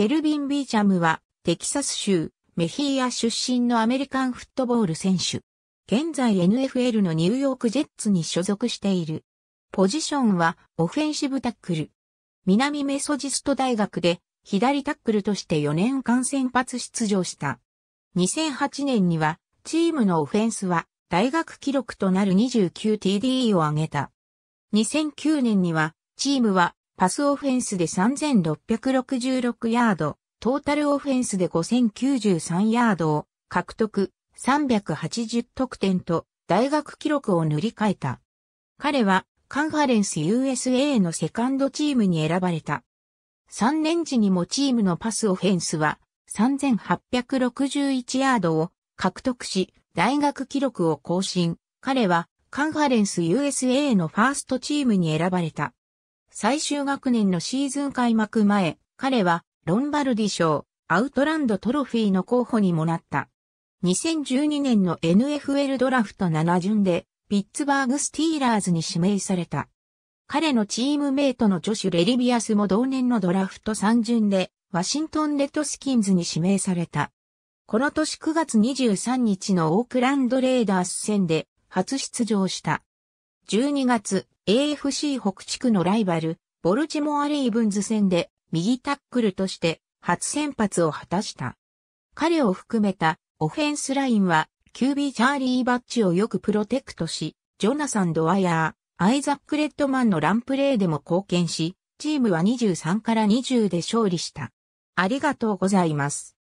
ケルビン・ビーチャムは、テキサス州、メヒーア出身のアメリカンフットボール選手。現在 NFL のニューヨークジェッツに所属している。ポジションは、オフェンシブタックル。南メソジスト大学で、左タックルとして4年間先発出場した。2008年には、チームのオフェンスは、大学記録となる 29TD を挙げた。2009年には、チームはパスオフェンスで3666ヤード、トータルオフェンスで5093ヤードを獲得、380得点と大学記録を塗り替えた。彼はカンファレンス USA のセカンドチームに選ばれた。3年時にもチームのパスオフェンスは3861ヤードを獲得し、大学記録を更新。彼はカンファレンス USA のファーストチームに選ばれた。最終学年のシーズン開幕前、彼はロンバルディ賞、アウトランドトロフィーの候補にもなった。2012年の NFL ドラフト7巡で、ピッツバーグスティーラーズに指名された。彼のチームメイトのジョシュ・レリビアスも同年のドラフト3巡で、ワシントン・レッドスキンズに指名された。この年9月23日のオークランド・レーダース戦で初出場した。12月、AFC 北地区のライバル、ボルチモア・レイブンズ戦で右タックルとして初先発を果たした。彼を含めたオフェンスラインは QB チャーリー・バッチをよくプロテクトし、ジョナサン・ドワヤー、アイザック・レッドマンのランプレーでも貢献し、チームは23から20で勝利した。ありがとうございます。